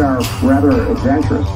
are rather adventurous.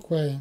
dunque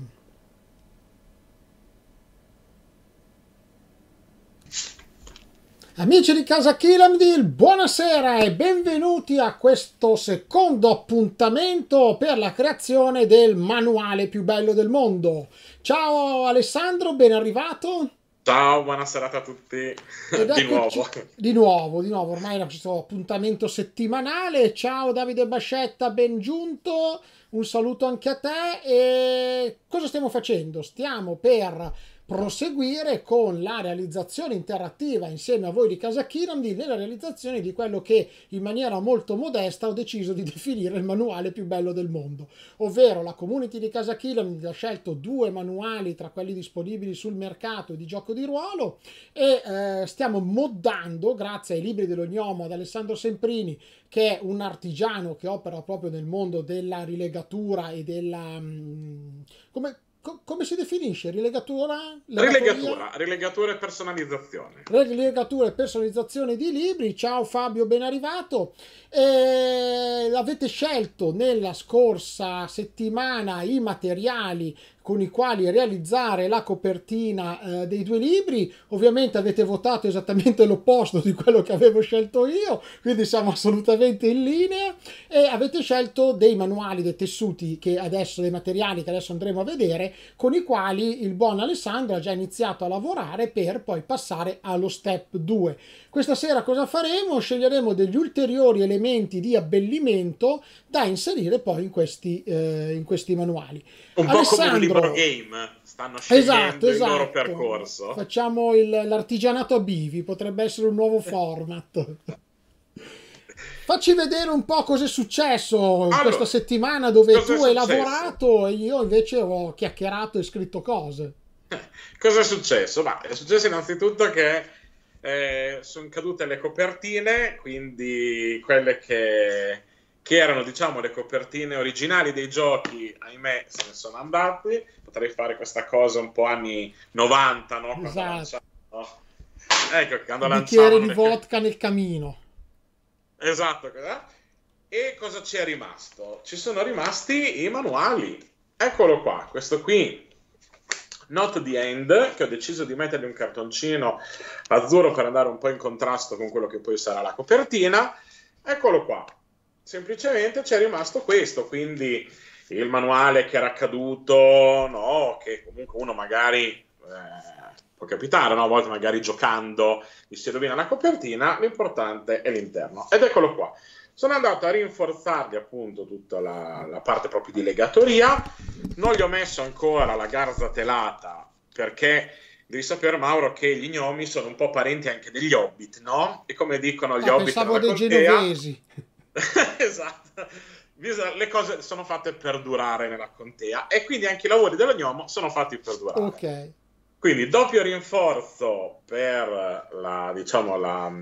Amici di casa Kilamdil, buonasera e benvenuti a questo secondo appuntamento per la creazione del manuale più bello del mondo. Ciao Alessandro, ben arrivato. Ciao, buona serata a tutti. di nuovo. Ci... Di nuovo, di nuovo, ormai è questo appuntamento settimanale. Ciao Davide Bascetta, ben giunto. Un saluto anche a te e cosa stiamo facendo? Stiamo per proseguire con la realizzazione interattiva insieme a voi di Casa Kirandi nella realizzazione di quello che in maniera molto modesta ho deciso di definire il manuale più bello del mondo, ovvero la community di Casa Kirandi ha scelto due manuali tra quelli disponibili sul mercato di gioco di ruolo e eh, stiamo moddando grazie ai libri dell'Ognomo ad Alessandro Semprini che è un artigiano che opera proprio nel mondo della rilegatura e della... Mh, mm, come, Co- come si definisce? Rilegatura? Rilegatura, rilegatura e personalizzazione. Rilegatura e personalizzazione di libri. Ciao Fabio, ben arrivato. E... Eh, avete scelto nella scorsa settimana i materiali con i quali realizzare la copertina eh, dei due libri. Ovviamente avete votato esattamente l'opposto di quello che avevo scelto io, quindi siamo assolutamente in linea e avete scelto dei manuali, dei tessuti che adesso, dei materiali che adesso andremo a vedere, con i quali il buon Alessandro ha già iniziato a lavorare per poi passare allo step 2. Questa sera cosa faremo? Sceglieremo degli ulteriori elementi di abbellimento da inserire poi in questi, eh, in questi manuali. Un Alessandro... po' come un libro game, stanno scegliendo esatto, esatto. il loro esatto. percorso. Facciamo il, l'artigianato a bivi, potrebbe essere un nuovo format. Facci vedere un po' cosa è successo allora, questa settimana dove tu hai lavorato e io invece ho chiacchierato e scritto cose. Cosa è successo? Beh, è successo innanzitutto che eh, sono cadute le copertine, quindi quelle che, che, erano diciamo le copertine originali dei giochi, ahimè se ne sono andati, potrei fare questa cosa un po' anni 90, no? esatto. Lanciavano... Ecco, quando Un bicchiere di le... vodka nel camino. Esatto, e cosa ci è rimasto? Ci sono rimasti i manuali. Eccolo qua, questo qui Not the End, che ho deciso di mettergli un cartoncino azzurro per andare un po' in contrasto con quello che poi sarà la copertina. Eccolo qua. Semplicemente ci è rimasto questo, quindi il manuale che era accaduto, no, che comunque uno magari eh, può capitare, no? a volte magari giocando gli si rovina la copertina, l'importante è l'interno. Ed eccolo qua. Sono andato a rinforzargli appunto tutta la, la parte proprio di legatoria. Non gli ho messo ancora la garza telata perché devi sapere, Mauro, che gli gnomi sono un po' parenti anche degli hobbit, no? E come dicono gli ah, hobbit. Pensavo dei contea, genovesi. esatto. Le cose sono fatte per durare nella contea e quindi anche i lavori dello gnomo sono fatti per durare. Ok. Quindi doppio rinforzo per la, diciamo, la, mm,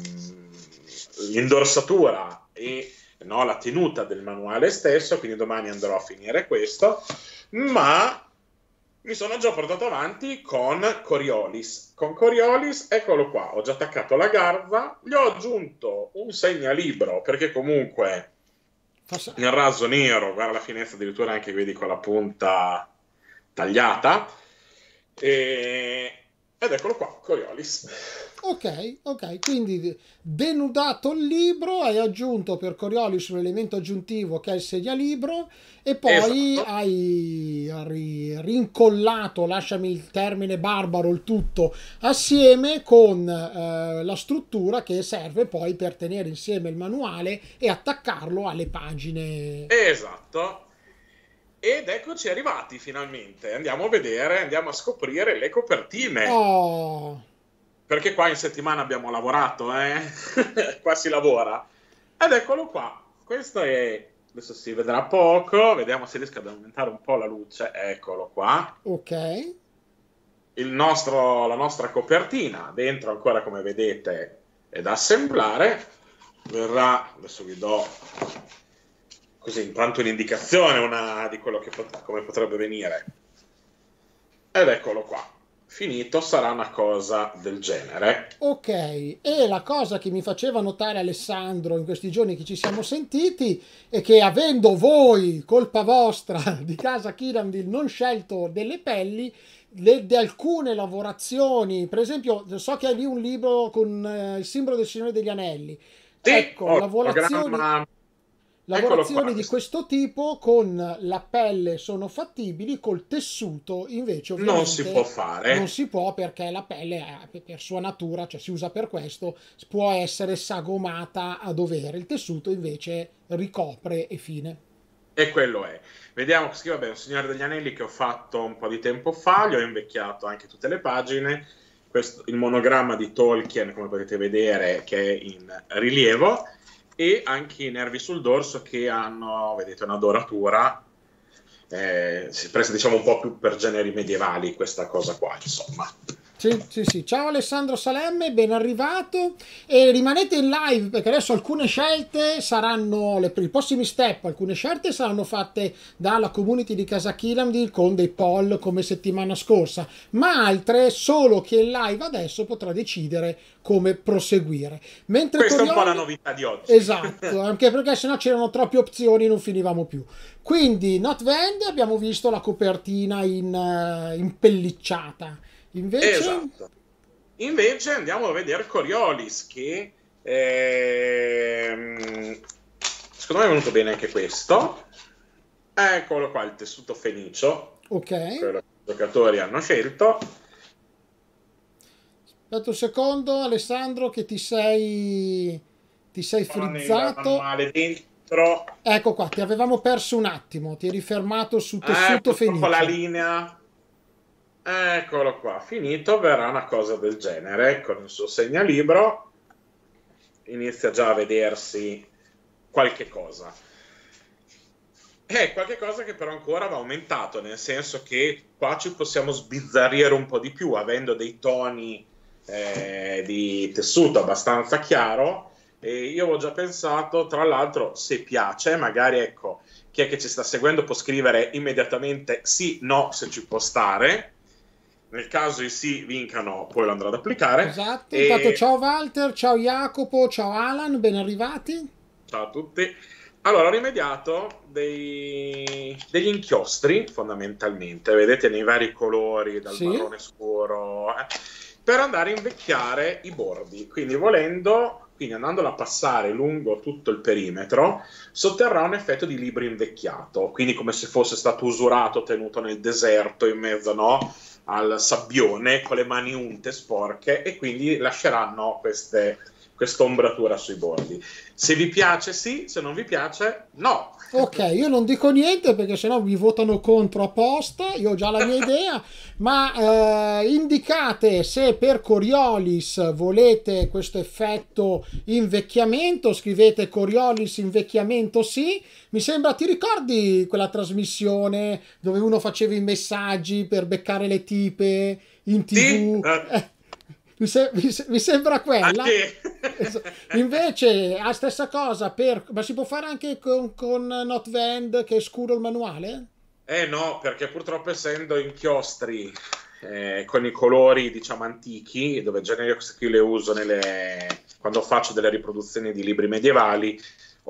l'indorsatura e no, la tenuta del manuale stesso, quindi domani andrò a finire questo, ma mi sono già portato avanti con Coriolis. Con Coriolis, eccolo qua, ho già attaccato la garza, gli ho aggiunto un segnalibro perché comunque nel raso nero, guarda la finestra addirittura anche vedi con la punta tagliata. E ed eccolo qua, Coriolis. Ok, ok, quindi denudato il libro, hai aggiunto per Coriolis un elemento aggiuntivo che è il segnalibro e poi esatto. hai ri- rincollato, lasciami il termine barbaro, il tutto assieme con eh, la struttura che serve poi per tenere insieme il manuale e attaccarlo alle pagine. Esatto, ed eccoci arrivati finalmente. Andiamo a vedere, andiamo a scoprire le copertine. Oh. Perché qua in settimana abbiamo lavorato, eh? qua si lavora. Ed eccolo qua. Questo è adesso si vedrà poco. Vediamo se riesco ad aumentare un po' la luce. Eccolo qua. Ok. Nostro, la nostra copertina, dentro ancora come vedete è da assemblare. Verrà, adesso vi do così intanto un'indicazione una, di quello che pot- come potrebbe venire. Ed eccolo qua. Finito sarà una cosa del genere. Ok, e la cosa che mi faceva notare Alessandro in questi giorni che ci siamo sentiti è che avendo voi, colpa vostra, di casa Kiranville non scelto delle pelli, le, di alcune lavorazioni, per esempio so che hai lì un libro con eh, il simbolo del Signore degli Anelli. Sì, ecco, oh, lavorazioni... Programma Lavorazioni di questo tipo con la pelle sono fattibili, col tessuto invece non si può fare. Non si può perché la pelle per sua natura, cioè si usa per questo, può essere sagomata a dovere, il tessuto invece ricopre e fine. E quello è. Vediamo, sì, vabbè, un Signore degli Anelli che ho fatto un po' di tempo fa, gli ho invecchiato anche tutte le pagine, questo, il monogramma di Tolkien, come potete vedere, che è in rilievo e anche i nervi sul dorso che hanno, vedete, una doratura. Eh, si presta diciamo un po' più per generi medievali questa cosa qua, insomma. Sì, sì, sì. Ciao Alessandro Salemme, ben arrivato. E rimanete in live perché adesso alcune scelte saranno, le, i prossimi step, alcune scelte saranno fatte dalla community di Casa Killamdir con dei poll come settimana scorsa, ma altre solo chi è in live adesso potrà decidere come proseguire. Mentre Questa Torioli... è un po' la novità di oggi. Esatto, anche perché sennò c'erano troppe opzioni e non finivamo più. Quindi, Not Vend abbiamo visto la copertina in, uh, impellicciata Invece... Esatto. Invece andiamo a vedere Coriolis che ehm, secondo me è venuto bene anche questo. Eccolo qua, il tessuto fenicio. Ok. che i giocatori hanno scelto. Aspetta un secondo, Alessandro, che ti sei, ti sei frizzato. Male dentro. Ecco qua, ti avevamo perso un attimo, ti eri fermato sul eh, tessuto eh, fenicio. la linea Eccolo qua, finito, verrà una cosa del genere con ecco il suo segnalibro. Inizia già a vedersi qualche cosa. È qualche cosa che però ancora va aumentato, nel senso che qua ci possiamo sbizzarrire un po' di più, avendo dei toni eh, di tessuto abbastanza chiaro. E io avevo già pensato, tra l'altro, se piace, magari ecco, chi è che ci sta seguendo può scrivere immediatamente sì, no, se ci può stare nel caso in sì vincano, poi lo andrò ad applicare. Esatto. E... ciao Walter, ciao Jacopo, ciao Alan, ben arrivati. Ciao a tutti. Allora, ho rimediato dei... degli inchiostri fondamentalmente, vedete nei vari colori, dal sì. marrone scuro, eh, per andare a invecchiare i bordi. Quindi, volendo, quindi andandola a passare lungo tutto il perimetro, sotterrà un effetto di libro invecchiato, quindi come se fosse stato usurato, tenuto nel deserto, in mezzo, no? al sabbione con le mani unte, sporche, e quindi lasceranno queste questa ombratura sui bordi. Se vi piace sì, se non vi piace no. Ok, io non dico niente perché sennò vi votano contro apposta, io ho già la mia idea, ma eh, indicate se per Coriolis volete questo effetto invecchiamento, scrivete Coriolis invecchiamento sì, mi sembra ti ricordi quella trasmissione dove uno faceva i messaggi per beccare le tipe in tv? Sì, eh mi, se- mi, se- mi sembra quella. Esatto. Invece, la stessa cosa, per... ma si può fare anche con, con Notvend che è scuro il manuale? Eh no, perché purtroppo essendo inchiostri eh, con i colori diciamo antichi, dove già io le uso nelle... quando faccio delle riproduzioni di libri medievali,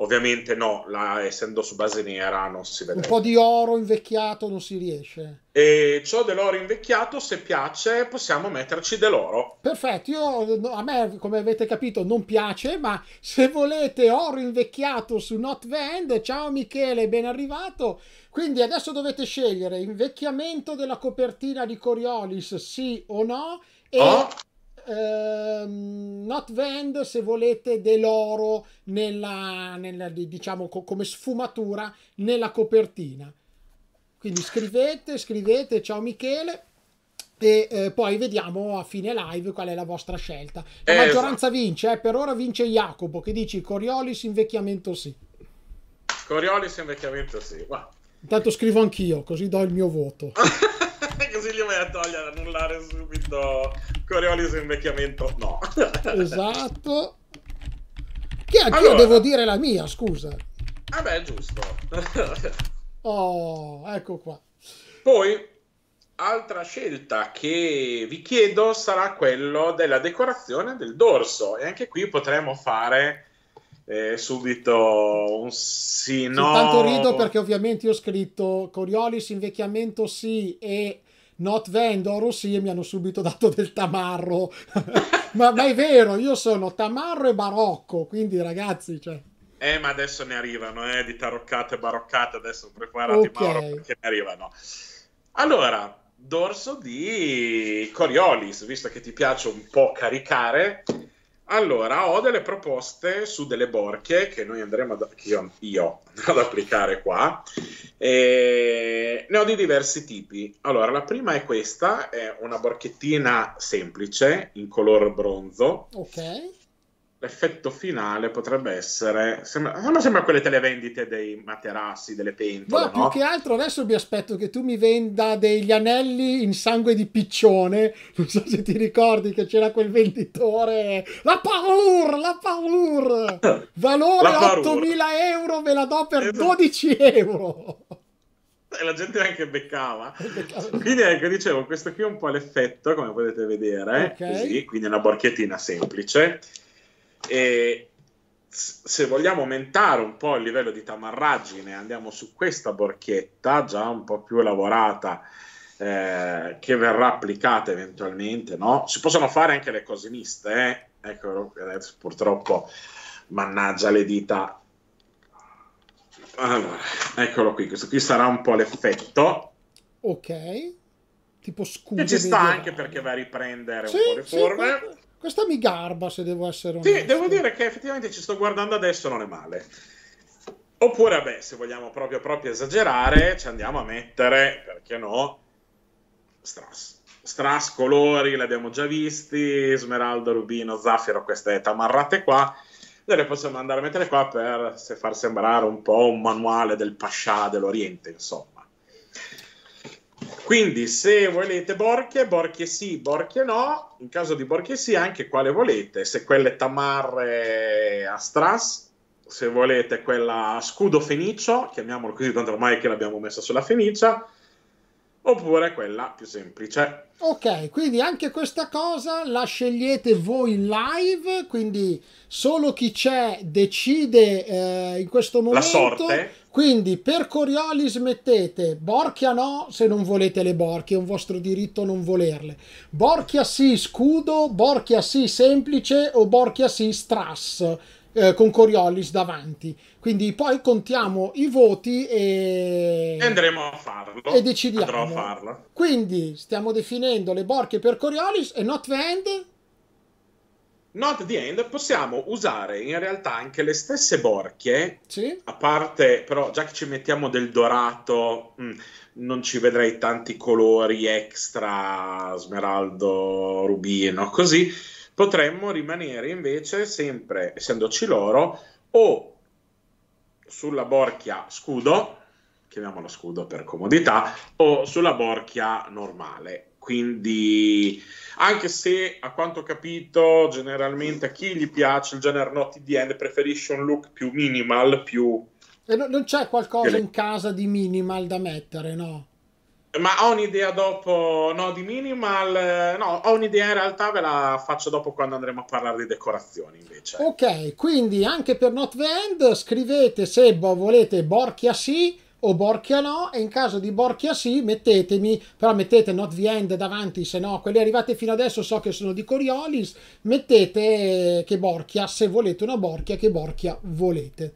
Ovviamente no, la, essendo su base nera non si vede. Un po' di oro invecchiato non si riesce. E ciò dell'oro invecchiato, se piace, possiamo metterci dell'oro. Perfetto, Io, a me, come avete capito, non piace, ma se volete oro invecchiato su Not Vend, ciao Michele, ben arrivato. Quindi adesso dovete scegliere invecchiamento della copertina di Coriolis, sì o no, e oh ehm, not vend se volete dell'oro nella, nella diciamo co- come sfumatura nella copertina quindi scrivete scrivete ciao Michele e eh, poi vediamo a fine live qual è la vostra scelta la eh, maggioranza vince eh, per ora vince Jacopo che dici Coriolis invecchiamento sì Coriolis invecchiamento sì Va. intanto scrivo anch'io così do il mio voto Così gli vai a togliere, annullare subito Coriolis invecchiamento. No. esatto. Che anche allora. devo dire la mia, scusa. Ah beh, giusto. oh, ecco qua. Poi, altra scelta che vi chiedo sarà quella della decorazione del dorso. E anche qui potremmo fare eh, subito un sì, no. Intanto rido perché ovviamente io ho scritto Coriolis invecchiamento sì e not vendor, sì, e mi hanno subito dato del tamarro. ma, ma, è vero, io sono tamarro e barocco, quindi ragazzi, cioè... Eh, ma adesso ne arrivano, eh, di taroccate e baroccate, adesso preparati okay. Mauro perché ne arrivano. Allora, dorso di Coriolis, visto che ti piace un po' caricare, allora, ho delle proposte su delle borchie che noi andremo ad, io, io ad applicare qua. E ne ho di diversi tipi. Allora, la prima è questa, è una borchettina semplice in color bronzo. Ok l'effetto finale potrebbe essere. Sembra, non sembra quelle televendite dei materassi, delle pentole. No, più che altro adesso mi aspetto che tu mi venda degli anelli in sangue di piccione. Non so se ti ricordi che c'era quel venditore. La paura, la paura! valore la 8000 euro, ve la do per 12 esatto. euro. E eh, la gente anche beccava. Quindi ecco, dicevo, questo qui è un po' l'effetto, come potete vedere, okay. così, quindi una borchettina semplice e se vogliamo aumentare un po' il livello di tamarraggine, andiamo su questa borchietta già un po' più elaborata. Eh, che verrà applicata eventualmente, no? Si possono fare anche le cose miste, eh? ecco, adesso purtroppo, mannaggia le dita. Allora, eccolo qui, questo qui sarà un po' l'effetto. Ok, tipo scudo. E ci sta anche perché va a riprendere sì, un po' le forme. Sì, questa mi garba, se devo essere onesto. Sì, devo dire che effettivamente ci sto guardando adesso, non è male. Oppure, vabbè, se vogliamo proprio, proprio esagerare, ci andiamo a mettere, perché no, Strass. Strass, colori, li abbiamo già visti, smeraldo, rubino, zaffiro, queste tamarrate qua. Noi le possiamo andare a mettere qua per se far sembrare un po' un manuale del Pascià dell'Oriente, insomma. Quindi se volete Borchie, Borchie sì, Borchie no, in caso di Borchie sì anche quale volete, se quelle tamarre a strass, se volete quella a scudo fenicio, chiamiamolo così tanto ormai che l'abbiamo messa sulla fenicia, oppure quella più semplice. Ok, quindi anche questa cosa la scegliete voi live, quindi solo chi c'è decide eh, in questo momento. La sorte quindi per Coriolis mettete Borchia no se non volete le Borchia, è un vostro diritto non volerle. Borchia sì scudo, Borchia sì semplice o Borchia sì strass eh, con Coriolis davanti. Quindi poi contiamo i voti e... Andremo a farlo. E decidiamo. Andrò a farlo. Quindi stiamo definendo le Borchia per Coriolis e Not Vend Not the End possiamo usare in realtà anche le stesse borchie, sì. a parte però già che ci mettiamo del dorato, mh, mm, non ci vedrei tanti colori extra, smeraldo, rubino, così potremmo rimanere invece sempre, essendoci loro, o sulla borchia scudo, chiamiamolo scudo per comodità, o sulla borchia normale quindi anche se a quanto ho capito generalmente a chi gli piace il genere not TDN preferisce un look più minimal più e non c'è qualcosa le... in casa di minimal da mettere no? ma ho un'idea dopo no di minimal no ho un'idea in realtà ve la faccio dopo quando andremo a parlare di decorazioni invece ok quindi anche per Not The End scrivete se bo- volete Borchia sì o Borchia no e in caso di Borchia sì mettetemi però mettete Not the End davanti se no quelli arrivati fino adesso so che sono di Coriolis mettete che Borchia se volete una Borchia che Borchia volete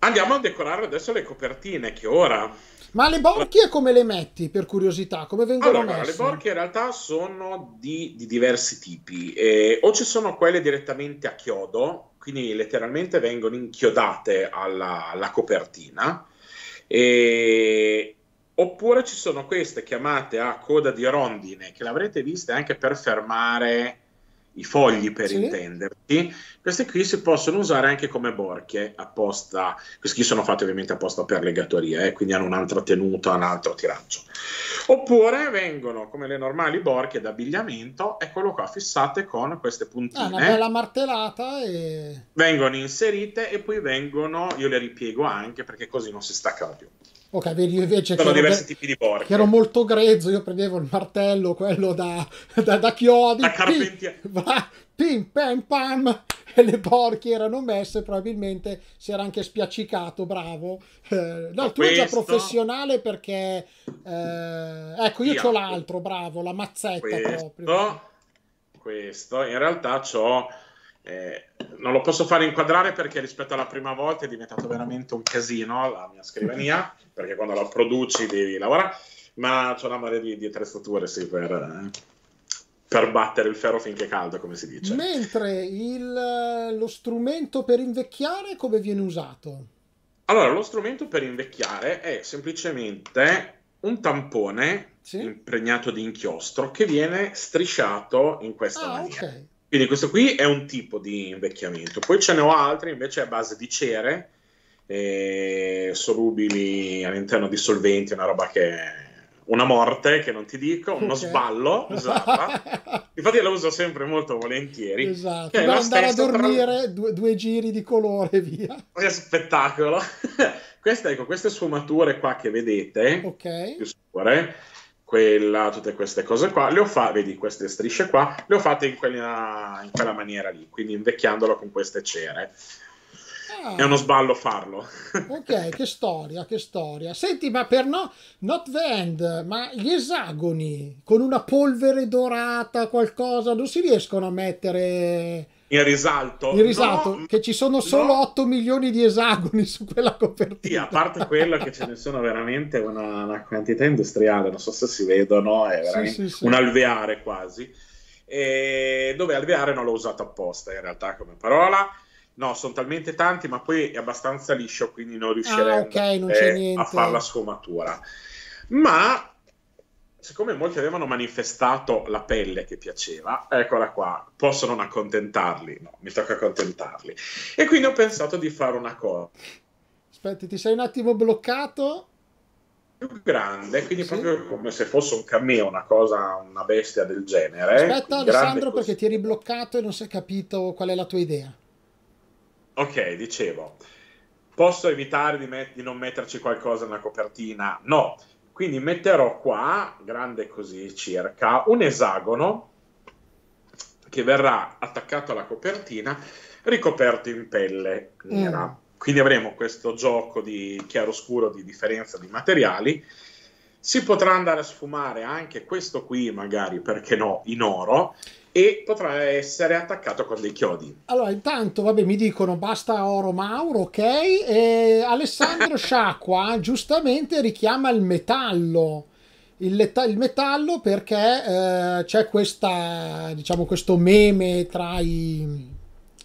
andiamo a decorare adesso le copertine che ora ma le borchie come le metti per curiosità? Come vengono allora, messe? Le borchie in realtà sono di, di diversi tipi. Eh, o ci sono quelle direttamente a chiodo, quindi letteralmente vengono inchiodate alla, alla copertina. E, oppure ci sono queste chiamate a coda di rondine che l'avrete vista anche per fermare i fogli per sì. intenderti, queste qui si possono usare anche come borchie apposta, queste qui sono fatte ovviamente apposta per legatoria, eh, quindi hanno un'altra tenuta, un altro tiraggio. Oppure vengono come le normali borchie d'abbigliamento, eccolo qua, fissate con queste puntine. Ah, una bella martellata e... Vengono inserite e poi vengono, io le ripiego anche perché così non si staccano più. Ok, vedi, invece sono diversi ero, tipi di porche. Che ero molto grezzo, io prendevo il martello, quello da, da, da chiodi. Da carpentiere. Pim, pam, pam. E le porche erano messe, probabilmente si era anche spiaccicato, bravo. Eh, no, tu Questo... è già professionale perché... Eh, ecco, io ho l'altro, bravo, la mazzetta Questo... proprio. Questo, in realtà ho... Eh non lo posso fare inquadrare perché rispetto alla prima volta è diventato veramente un casino la mia scrivania, perché quando la produci devi lavorare, ma c'è una marea di, di attrezzature sì, per, eh, per, battere il ferro finché è caldo, come si dice. Mentre il, lo strumento per invecchiare come viene usato? Allora, lo strumento per invecchiare è semplicemente un tampone sì? impregnato di inchiostro che viene strisciato in questa ah, maniera. Okay. Quindi questo qui è un tipo di invecchiamento. Poi ce ne ho altri invece a base di cere, eh, solubili all'interno di solventi, una roba che è una morte che non ti dico, uno okay. sballo, usarla. Esatto. Infatti la uso sempre molto volentieri. Esatto, per andare a dormire, tra... due, due, giri di colore via. Che spettacolo. Queste, ecco, queste sfumature qua che vedete, okay. più scure, quella, tutte queste cose qua, le ho fatte, vedi queste strisce qua, le ho fatte in quella, in quella maniera lì, quindi invecchiandolo con queste cere. Ah. È uno sballo farlo. ok, che storia, che storia. Senti, ma per no, Not the End, ma gli esagoni con una polvere dorata, qualcosa, non si riescono a mettere in risalto. In risalto, no, che ci sono solo no. 8 milioni di esagoni su quella copertina. Sì, a parte quello che ce ne sono veramente una, una quantità industriale, non so se si vedono, è veramente sì, sì, un alveare quasi. E dove alveare non l'ho usato apposta in realtà come parola. No, sono talmente tanti, ma poi è abbastanza liscio, quindi non riuscirei ah, okay, non a eh, fare la sfumatura. Ma siccome molti avevano manifestato la pelle che piaceva, eccola qua, posso non accontentarli? No, mi tocca accontentarli. E quindi ho pensato di fare una cosa. Aspetta, ti sei un attimo bloccato? Più grande, quindi sì. proprio come se fosse un cameo, una cosa, una bestia del genere. Aspetta Alessandro così. perché ti eri bloccato e non si è capito qual è la tua idea. Ok, dicevo, posso evitare di, met- di non metterci qualcosa nella copertina? No quindi metterò qua, grande così circa, un esagono che verrà attaccato alla copertina, ricoperto in pelle nera. Mm. Quindi avremo questo gioco di chiaroscuro di differenza di materiali. Si potrà andare a sfumare anche questo qui, magari perché no, in oro e potrà essere attaccato con dei chiodi. Allora, intanto, vabbè, mi dicono basta Oro Mauro, ok? E Alessandro Sciacqua giustamente richiama il metallo. Il, leta- il metallo perché eh, c'è questa, diciamo, questo meme tra i,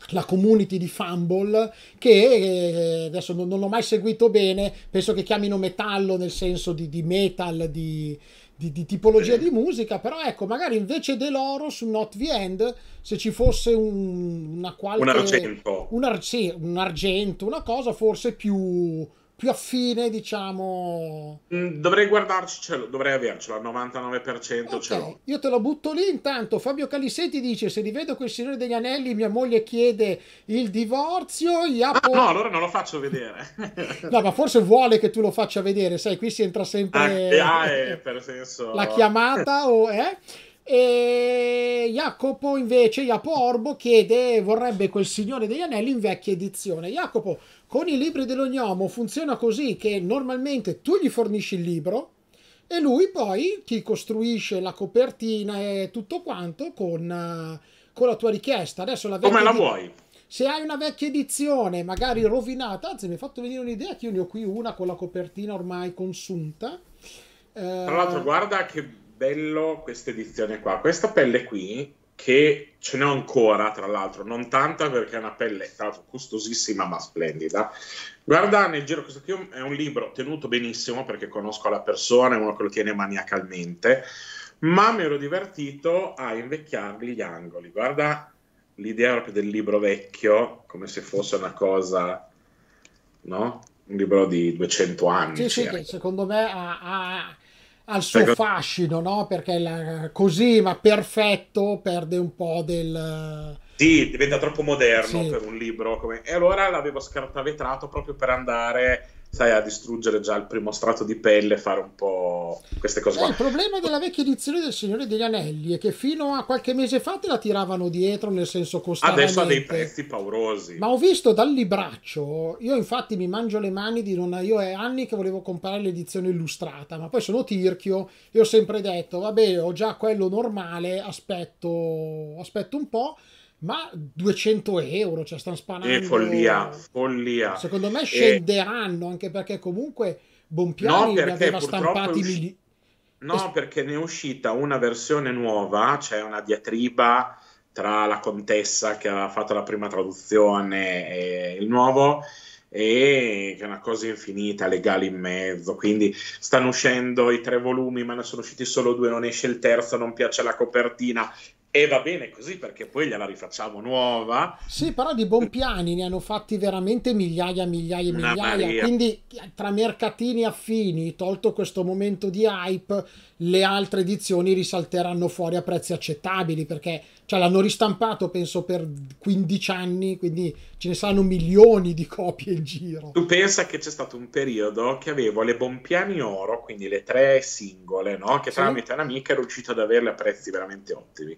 la community di Fumble che eh, adesso non, non, l'ho mai seguito bene penso che chiamino metallo nel senso di, di metal di, di, di, tipologia di musica, però ecco, magari invece dell'oro su Not the End, se ci fosse un, una qualche... Un argento. Un ar- sì, un argento, una cosa forse più più affine, diciamo. Mm, dovrei guardarci, ce dovrei avercelo al 99%. Okay. Ce l'ho. Io te lo butto lì. Intanto, Fabio Calissetti dice: Se rivedo quel Signore degli Anelli, mia moglie chiede il divorzio. Iapo... Ah, no, allora non lo faccio vedere. no, ma forse vuole che tu lo faccia vedere, sai, qui si entra sempre. Ah, eh, ah, eh per senso. La chiamata o. Eh? E Jacopo invece, Jacopo Orbo chiede, vorrebbe quel Signore degli Anelli in vecchia edizione. Jacopo, con i libri dell'ognomo funziona così che normalmente tu gli fornisci il libro e lui poi ti costruisce la copertina e tutto quanto con, eh, con la tua richiesta. Adesso la Come la vuoi? Se hai una vecchia edizione, magari rovinata, anzi mi hai fatto venire un'idea che io ne ho qui una con la copertina ormai consunta. Tra l'altro, eh, guarda che bello questa edizione qua. Questa pelle qui, che ce n'ho ancora, tra l'altro, non tanta perché è una pelle, tra l'altro, costosissima ma splendida. Guarda, nel giro, questo qui è un libro tenuto benissimo perché conosco la persona, è uno che lo tiene maniacalmente, ma mi ero divertito a invecchiargli gli angoli. Guarda l'idea proprio del libro vecchio, come se fosse una cosa, no? Un libro di 200 anni. Sì, sì, che secondo me ha... ha al suo Perché... fascino, no? Perché la, così, ma perfetto, perde un po' del... Sì, diventa troppo moderno sì. per un libro. Come... E allora l'avevo scartavetrato proprio per andare sai, a distruggere già il primo strato di pelle e fare un po' queste cose. Eh, il problema della vecchia edizione del Signore degli Anelli è che fino a qualche mese fa te la tiravano dietro, nel senso costante. Adesso ha dei prezzi paurosi. Ma ho visto dal libraccio, io infatti mi mangio le mani di non. Io è anni che volevo comprare l'edizione illustrata, ma poi sono tirchio e ho sempre detto, vabbè, ho già quello normale, aspetto, aspetto un po' ma 200 euro, cioè stanno spanando. È follia, follia. Secondo me scenderanno e... anche perché comunque Bonpiani no, aveva stampati usci... mili... No, perché ne è uscita una versione nuova, c'è cioè una diatriba tra la contessa che ha fatto la prima traduzione e il nuovo e che è una cosa infinita, legale in mezzo. Quindi stanno uscendo i tre volumi, ma ne sono usciti solo due, non esce il terzo, non piace la copertina. E va bene così perché poi gliela rifacciamo nuova. Sì, però di Bonpiani ne hanno fatti veramente migliaia, migliaia e migliaia. Quindi tra mercatini affini, tolto questo momento di hype, le altre edizioni risalteranno fuori a prezzi accettabili perché cioè, l'hanno ristampato penso per 15 anni, quindi ce ne saranno milioni di copie in giro. Tu pensa che c'è stato un periodo che avevo le Bompiani Oro, quindi le tre singole, no? che tramite sì. un'amica ero riuscito ad averle a prezzi veramente ottimi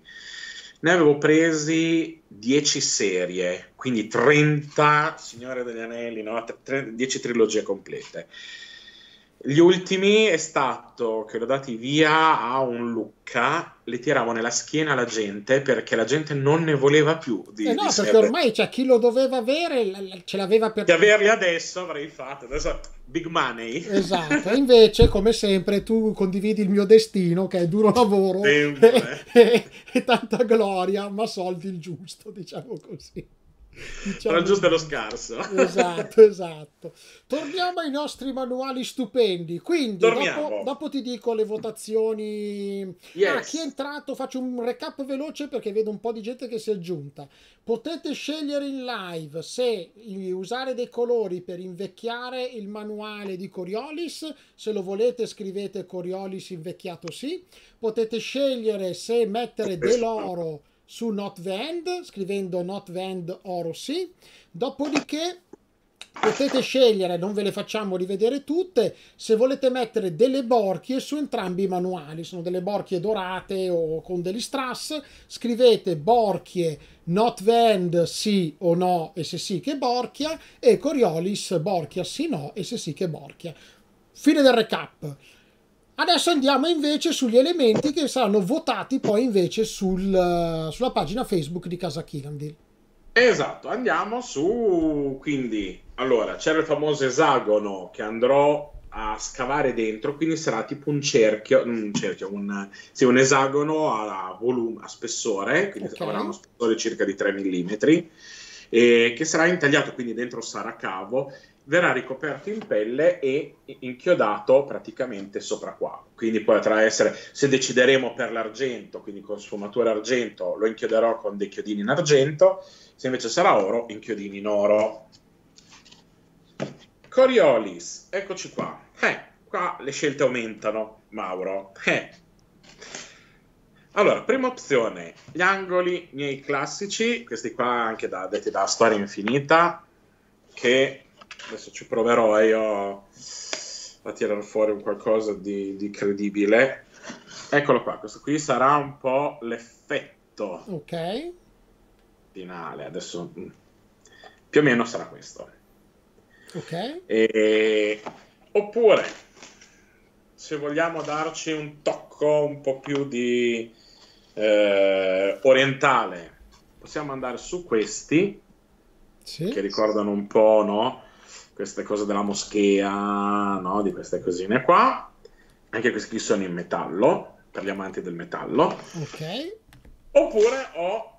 ne avevo presi 10 serie, quindi 30 Signore degli Anelli, no? 10 trilogie complete. Gli ultimi è stato che l'ho dati via a un Lucca, li tiravo nella schiena alla gente perché la gente non ne voleva più. Di, eh no, di perché serve. ormai cioè, chi lo doveva avere ce l'aveva per... Di averli adesso avrei fatto, adesso Big money. Esatto, e invece come sempre tu condividi il mio destino che è duro lavoro e, e, e tanta gloria, ma soldi il giusto, diciamo così diciamo... Tra giusto e lo scarso. Esatto, esatto. Torniamo ai nostri manuali stupendi. Quindi, dopo, dopo, ti dico le votazioni. Yes. Ah, chi è entrato, faccio un recap veloce perché vedo un po' di gente che si è aggiunta. Potete scegliere in live se usare dei colori per invecchiare il manuale di Coriolis. Se lo volete, scrivete Coriolis invecchiato sì. Potete scegliere se mettere dell'oro su NotVend scrivendo NotVend Oro sì, dopodiché potete scegliere, non ve le facciamo rivedere tutte, se volete mettere delle borchie su entrambi i manuali, sono delle borchie dorate o con degli strass, scrivete borchie not vend sì o no e se sì che borchia e Coriolis borchia sì no e se sì che borchia. Fine del recap. Adesso andiamo invece sugli elementi che saranno votati poi invece sul, eh, sulla pagina Facebook di Casa Kirandil. Esatto, andiamo su quindi allora c'era il famoso esagono che andrò a scavare dentro, quindi sarà tipo un cerchio, mm, un, cerchio, un, sì, un esagono a, volume, a spessore, quindi okay. avrà uno spessore circa di 3 mm, e che sarà intagliato quindi dentro sarà cavo verrà ricoperto in pelle e inchiodato praticamente sopra qua. Quindi potrà essere, se decideremo per l'argento, quindi con sfumature argento, lo inchioderò con dei chiodini in argento, se invece sarà oro, inchiodini in oro. Coriolis, eccoci qua. Eh, qua le scelte aumentano, Mauro. Eh. Allora, prima opzione, gli angoli miei classici, questi qua anche da, detti da storia infinita, che adesso ci proverò eh, io a tirare fuori un qualcosa di, di credibile. Eccolo qua, questo qui sarà un po' l'effetto okay. finale. Adesso mm, più o meno sarà questo. Ok. E... Oppure, se vogliamo darci un tocco un po' più di eh, orientale, possiamo andare su questi, sì. che ricordano un po', no? queste cose della moschea, no? di queste cosine qua. Anche questi sono in metallo, per gli amanti del metallo. Ok. Oppure ho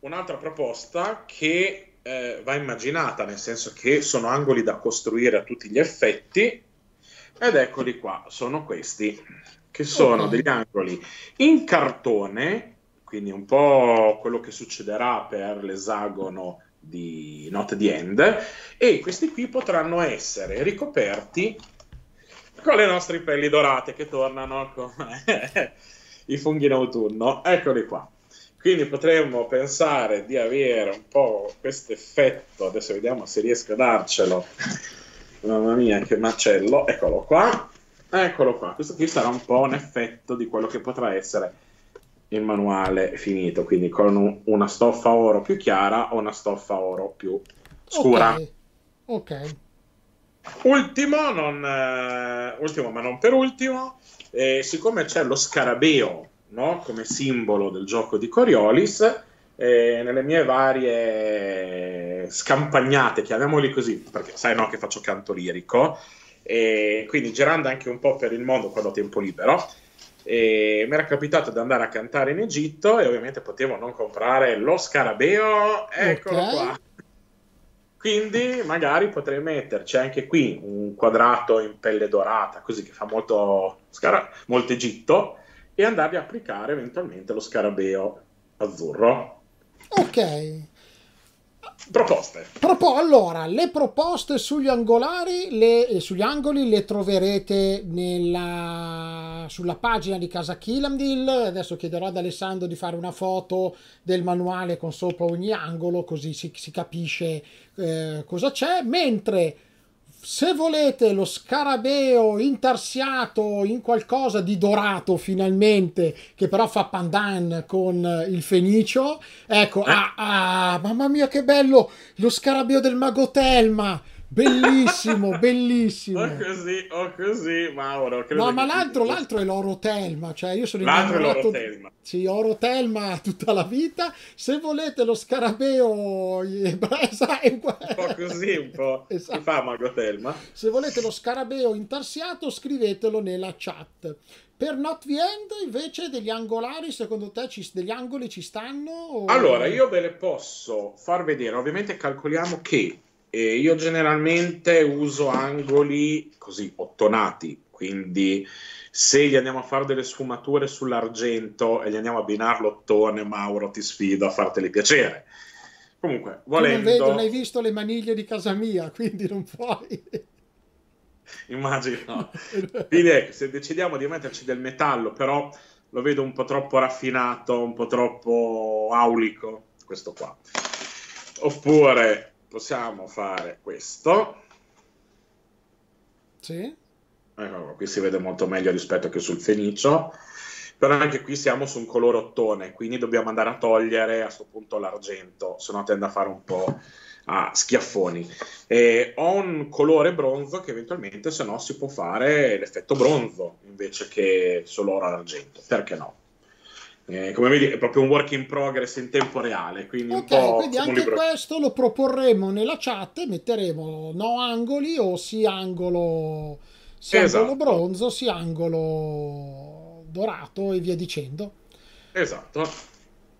un'altra proposta che eh, va immaginata, nel senso che sono angoli da costruire a tutti gli effetti. Ed eccoli qua, sono questi, che sono okay. degli angoli in cartone, quindi un po' quello che succederà per l'esagono di Not the End e questi qui potranno essere ricoperti con le nostre pelli dorate che tornano con i funghi in autunno. Eccoli qua. Quindi potremmo pensare di avere un po' questo effetto, adesso vediamo se riesco a darcelo. Mamma mia, che macello. Eccolo qua. Eccolo qua. Questo qui sarà un po' un effetto di quello che potrà essere il manuale finito, quindi con una stoffa oro più chiara o una stoffa oro più scura. Ok. okay. Ultimo, non, eh, ultimo, ma non per ultimo, eh, siccome c'è lo scarabeo no? come simbolo del gioco di Coriolis, eh, nelle mie varie scampagnate, chiamiamoli così, perché sai no che faccio canto lirico, e eh, quindi girando anche un po' per il mondo quando ho tempo libero, e mi era capitato di andare a cantare in Egitto e ovviamente potevo non comprare lo scarabeo, eccolo okay. qua. Quindi magari potrei metterci anche qui un quadrato in pelle dorata, così che fa molto, scara- molto Egitto, e andarvi a applicare eventualmente lo scarabeo azzurro. Ok proposte. Propo- allora, le proposte sugli angolari, le, eh, sugli angoli le troverete nella, sulla pagina di Casa Kilamdil. Adesso chiederò ad Alessandro di fare una foto del manuale con sopra ogni angolo, così si, si capisce eh, cosa c'è. Mentre se volete lo scarabeo intarsiato in qualcosa di dorato finalmente, che però fa pandan con eh, il fenicio, ecco, eh. ah, ah, mamma mia che bello, lo scarabeo del mago Telma! Bellissimo, bellissimo. o così, o così, Mauro. No, ma l'altro, ti... l'altro è l'Oro Telma, cioè io sono L'altro è l'Oro Telma. Sì, Oro Telma tutta la vita. Se volete lo scarabeo sai, un po' così, un po'. esatto. Si fa Mago Telma. Se volete lo scarabeo intarsiato, scrivetelo nella chat. Per Not The End invece degli angolari, secondo te ci, degli angoli ci stanno? O... Allora, io ve le posso far vedere. Ovviamente calcoliamo che e io generalmente uso angoli così ottonati, quindi se gli andiamo a fare delle sfumature sull'argento e gli andiamo a abbinarlo ottone, Mauro, ti sfido a farteli piacere. Comunque, volendo... Non, vedo, non hai visto le maniglie di casa mia, quindi non puoi... Immagino. Quindi ecco, se decidiamo di metterci del metallo, però lo vedo un po' troppo raffinato, un po' troppo aulico, questo qua. Oppure possiamo fare questo. Sì. Ecco, qui si vede molto meglio rispetto che sul fenicio, però anche qui siamo su un colore ottone, quindi dobbiamo andare a togliere a questo punto l'argento, se no tende a fare un po' a schiaffoni. E ho un colore bronzo che eventualmente se no si può fare l'effetto bronzo invece che solo oro argento, perché no? Eh, come vedi è proprio un work in progress in tempo reale. Quindi ok, quindi anche libro... questo lo proporremo nella chat, metteremo no angoli o si angolo, sì esatto. angolo bronzo, si angolo dorato e via dicendo. Esatto.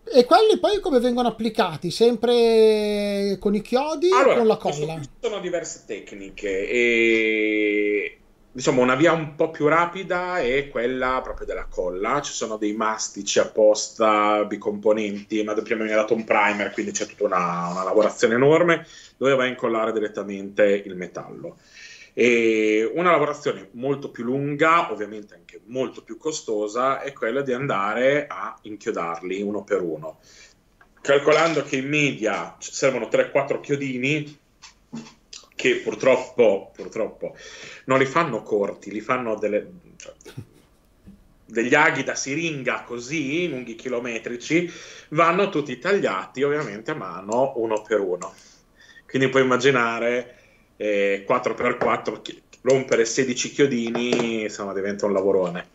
E quelli poi come vengono applicati? Sempre con i chiodi allora, o con la colla? Ci sono diverse tecniche e diciamo una via un po' più rapida è quella proprio della colla. Ci sono dei mastici apposta, bicomponenti, ma prima mi ha dato un primer, quindi c'è tutta una, una lavorazione enorme dove vai a incollare direttamente il metallo. E una lavorazione molto più lunga, ovviamente anche molto più costosa, è quella di andare a inchiodarli uno per uno. Calcolando che in media servono 3-4 chiodini, che purtroppo, purtroppo non li fanno corti, li fanno delle, cioè, degli aghi da siringa così, lunghi chilometrici, vanno tutti tagliati ovviamente a mano uno per uno. Quindi puoi immaginare eh, 4x4 rompere 16 chiodini, insomma diventa un lavorone.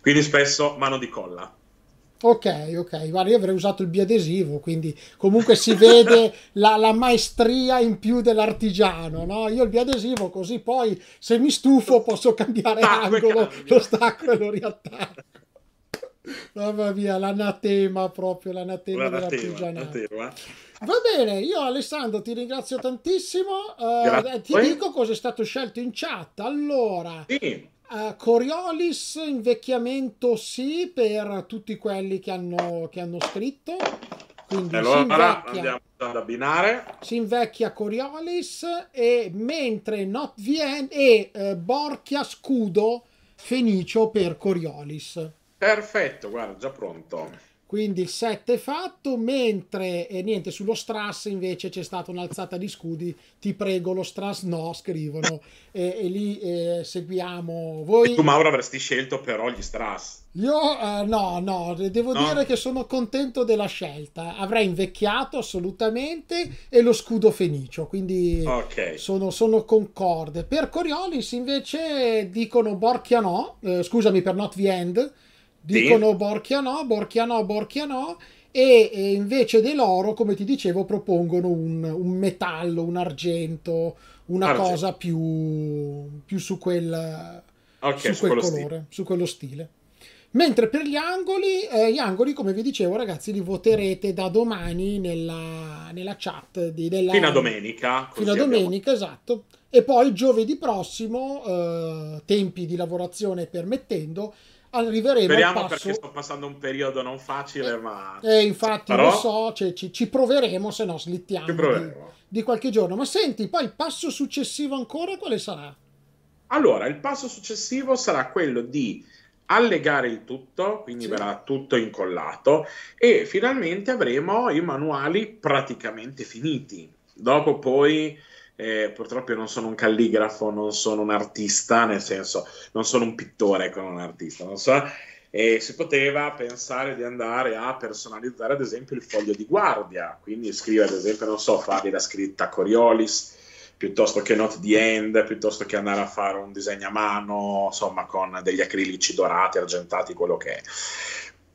Quindi spesso mano di colla Ok, ok, guarda, io avrei usato il biadesivo, quindi comunque si vede la, la, maestria in più dell'artigiano, no? Io il biadesivo così poi se mi stufo posso cambiare Stacco ah, angolo, lo stacco e lo riattacco. Mamma mia, l'anatema proprio, l'anatema, l'anatema dell'artigianato. Va bene, io Alessandro ti ringrazio tantissimo, eh, ti dico cosa è stato scelto in chat. Allora... Sì Uh, Coriolis, invecchiamento sì per tutti quelli che hanno, che hanno scritto. Quindi allora si invecchia, ad abbinare. Si invecchia Coriolis e mentre Not Vien e uh, Borchia Scudo Fenicio per Coriolis. Perfetto, guarda, già pronto quindi il 7 è fatto mentre eh, niente sullo Strass invece c'è stata un'alzata di scudi ti prego lo Strass no scrivono e, e lì eh, seguiamo voi e tu Mauro avresti scelto però gli Strass io eh, no no devo no. dire che sono contento della scelta avrei invecchiato assolutamente e lo scudo fenicio quindi okay. sono, sono, concorde per Coriolis invece dicono Borchia no eh, scusami per Not The End Dicono sì. Borchia no, Borchia no, Borchia no. E, e, invece dell'oro, come ti dicevo, propongono un, un metallo, un argento, una argento. cosa più, più, su quel, okay, su quel su colore, stile. su quello stile. Mentre per gli angoli, eh, gli angoli, come vi dicevo, ragazzi, li voterete da domani nella, nella chat. Di, della, fino a domenica. Fino a domenica, abbiamo... esatto. E poi giovedì prossimo, eh, tempi di lavorazione permettendo, arriveremo Speriamo passo... perché sto passando un periodo non facile, ma... e eh, eh, infatti, Però... lo so, cioè, ci, ci, proveremo, se no slittiamo di, di, qualche giorno. Ma senti, poi il passo successivo ancora quale sarà? Allora, il passo successivo sarà quello di allegare il tutto, quindi sì. verrà tutto incollato e finalmente avremo i manuali praticamente finiti. Dopo poi eh, purtroppo io non sono un calligrafo, non sono un artista, nel senso, non sono un pittore con un artista, non so. E si poteva pensare di andare a personalizzare, ad esempio, il foglio di guardia, quindi scrivere, ad esempio, non so, fargli la scritta Coriolis piuttosto che not the end, piuttosto che andare a fare un disegno a mano, insomma, con degli acrilici dorati, argentati, quello che è.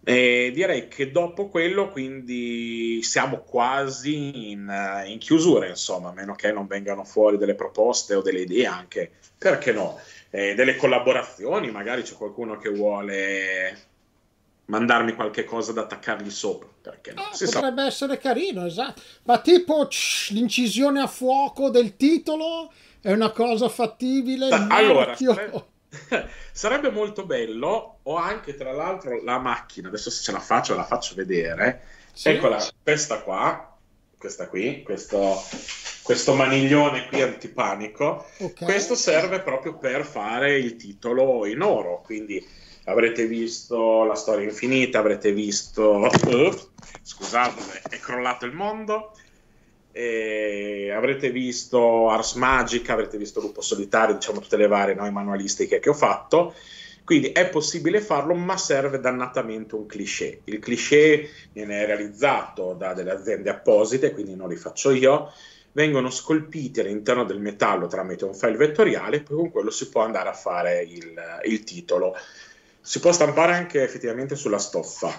E direi che dopo quello, quindi siamo quasi in, eh, in, chiusura, insomma, a meno che non vengano fuori delle proposte o delle idee anche, perché no, eh, delle collaborazioni, magari c'è qualcuno che vuole mandarmi qualche cosa da attaccargli sopra, perché no? Ah, potrebbe sa- essere carino, esatto, ma tipo shh, l'incisione a fuoco del titolo è una cosa fattibile. Da, allora, eh, Sarebbe molto bello. Ho anche tra l'altro la macchina. Adesso se ce la faccio, la faccio vedere. Sì. Eccola, questa qua, questa qui, questo, questo maniglione qui antipanico. Okay. Questo serve proprio per fare il titolo in oro. Quindi avrete visto la storia infinita, avrete visto. Uh, scusate, è crollato il mondo avrete visto Ars Magica, avrete visto Lupo Solitario, diciamo tutte le varie no, manualistiche che ho fatto. Quindi è possibile farlo, ma serve dannatamente un cliché. Il cliché viene realizzato da delle aziende apposite, quindi non li faccio io. Vengono scolpiti all'interno del metallo tramite un file vettoriale, poi con quello si può andare a fare il, il titolo. Si può stampare anche effettivamente sulla stoffa.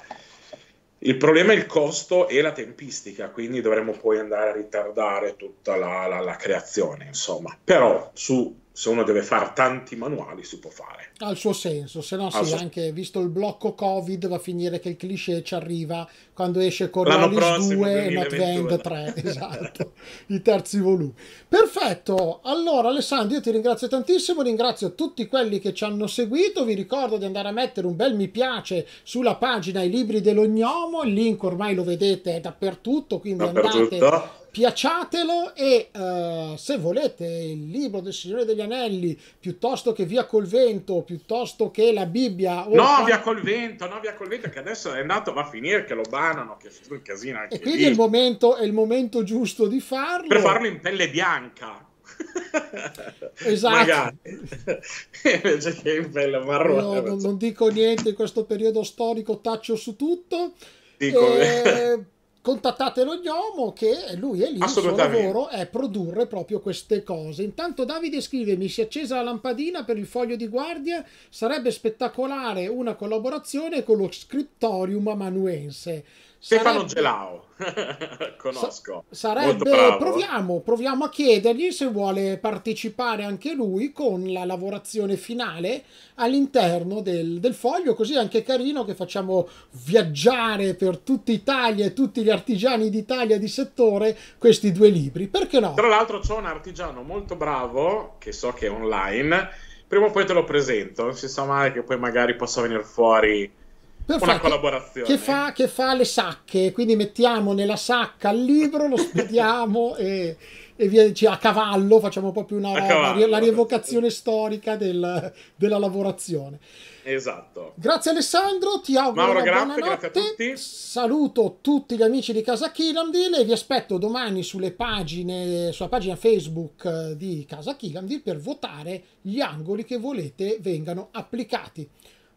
Il problema è il costo e la tempistica, quindi dovremmo poi andare a ritardare tutta la, la, la creazione, insomma. Però su, se uno deve fare tanti manuali si può fare. Ha il suo senso, se no sì, suo... anche visto il blocco Covid va a finire che il cliché ci arriva quando esce Coriolis 2 e Mad 3, esatto, i terzi volumi. Perfetto, allora Alessandro io ti ringrazio tantissimo, ringrazio tutti quelli che ci hanno seguito, vi ricordo di andare a mettere un bel mi piace sulla pagina I Libri dell'Ognomo, il link ormai lo vedete è dappertutto, quindi dappertutto. andate piacciatelo e uh, se volete il libro del Signore degli Anelli piuttosto che Via col Vento piuttosto che la Bibbia no Via col Vento no Via col Vento che adesso è andato va a finire che lo basta spanano, che è stato un casino anche E quindi lì. È, il momento, è il momento giusto di farlo. Per farlo in pelle bianca. esatto. Invece che in pelle marrone. No, non, non dico niente in questo periodo storico, taccio su tutto. Dico... E... Eh, contattate lo gnomo che lui è lì, il suo lavoro è produrre proprio queste cose. Intanto Davide scrive, mi si è accesa la lampadina per il foglio di guardia, sarebbe spettacolare una collaborazione con lo scriptorium amanuense. Stefano sarebbe... Gelao, conosco. Sa- sarebbe, proviamo, proviamo, a chiedergli se vuole partecipare anche lui con la lavorazione finale all'interno del, del foglio, così è anche carino che facciamo viaggiare per tutta Italia e tutti gli artigiani d'Italia di settore questi due libri, perché no? Tra l'altro c'è un artigiano molto bravo, che so che è online, prima o poi te lo presento, non si sa mai che poi magari possa venire fuori Perfetto. Una collaborazione. Che fa, che fa, le sacche, quindi mettiamo nella sacca il libro, lo spediamo e, e via, cioè, a cavallo facciamo proprio una, la, la rievocazione storica del, della lavorazione. Esatto. Grazie Alessandro, ti auguro Mauro, grazie, grazie, a tutti. Saluto tutti gli amici di Casa Kilamdil e vi aspetto domani sulle pagine, sulla pagina Facebook eh, di Casa Kilamdil per votare gli angoli che volete vengano applicati.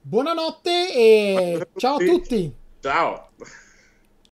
Buonanotte e ciao a tutti. Ciao.